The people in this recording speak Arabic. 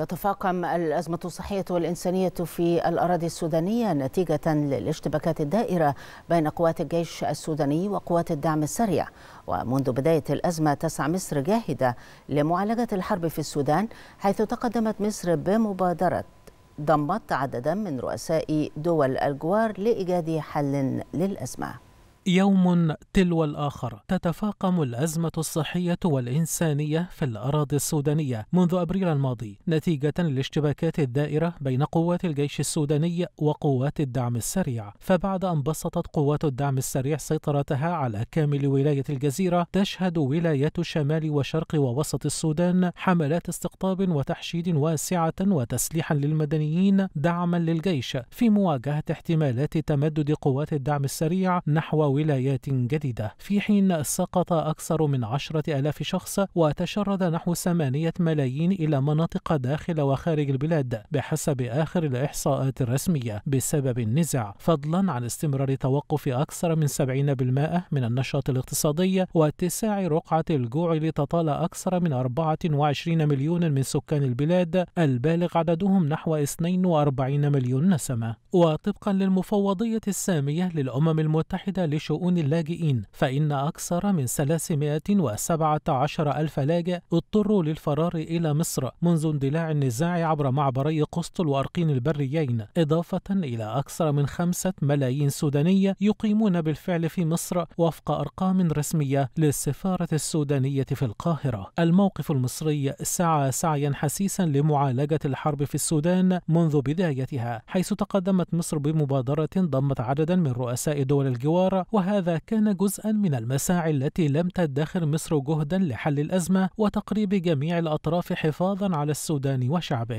تتفاقم الأزمة الصحية والإنسانية في الأراضي السودانية نتيجة للاشتباكات الدائرة بين قوات الجيش السوداني وقوات الدعم السريع ومنذ بداية الأزمة تسعى مصر جاهدة لمعالجة الحرب في السودان حيث تقدمت مصر بمبادرة ضمت عددا من رؤساء دول الجوار لإيجاد حل للأزمة يوم تلو الآخر تتفاقم الأزمة الصحية والإنسانية في الأراضي السودانية منذ أبريل الماضي نتيجة لاشتباكات الدائرة بين قوات الجيش السوداني وقوات الدعم السريع فبعد أن بسطت قوات الدعم السريع سيطرتها على كامل ولاية الجزيرة تشهد ولايات شمال وشرق ووسط السودان حملات استقطاب وتحشيد واسعة وتسليحا للمدنيين دعما للجيش في مواجهة احتمالات تمدد قوات الدعم السريع نحو ولايات جديدة في حين سقط أكثر من عشرة ألاف شخص وتشرد نحو ثمانية ملايين إلى مناطق داخل وخارج البلاد بحسب آخر الإحصاءات الرسمية بسبب النزاع فضلا عن استمرار توقف أكثر من 70% من النشاط الاقتصادي واتساع رقعة الجوع لتطال أكثر من 24 مليون من سكان البلاد البالغ عددهم نحو 42 مليون نسمة وطبقا للمفوضية السامية للأمم المتحدة شؤون اللاجئين فإن أكثر من 317 ألف لاجئ اضطروا للفرار إلى مصر منذ اندلاع النزاع عبر معبري قسطل وأرقين البريين إضافة إلى أكثر من خمسة ملايين سودانية يقيمون بالفعل في مصر وفق أرقام رسمية للسفارة السودانية في القاهرة الموقف المصري سعى سعيا حسيسا لمعالجة الحرب في السودان منذ بدايتها حيث تقدمت مصر بمبادرة ضمت عددا من رؤساء دول الجوار وهذا كان جزءا من المساعي التي لم تدخر مصر جهدا لحل الأزمة وتقريب جميع الأطراف حفاظا على السودان وشعبه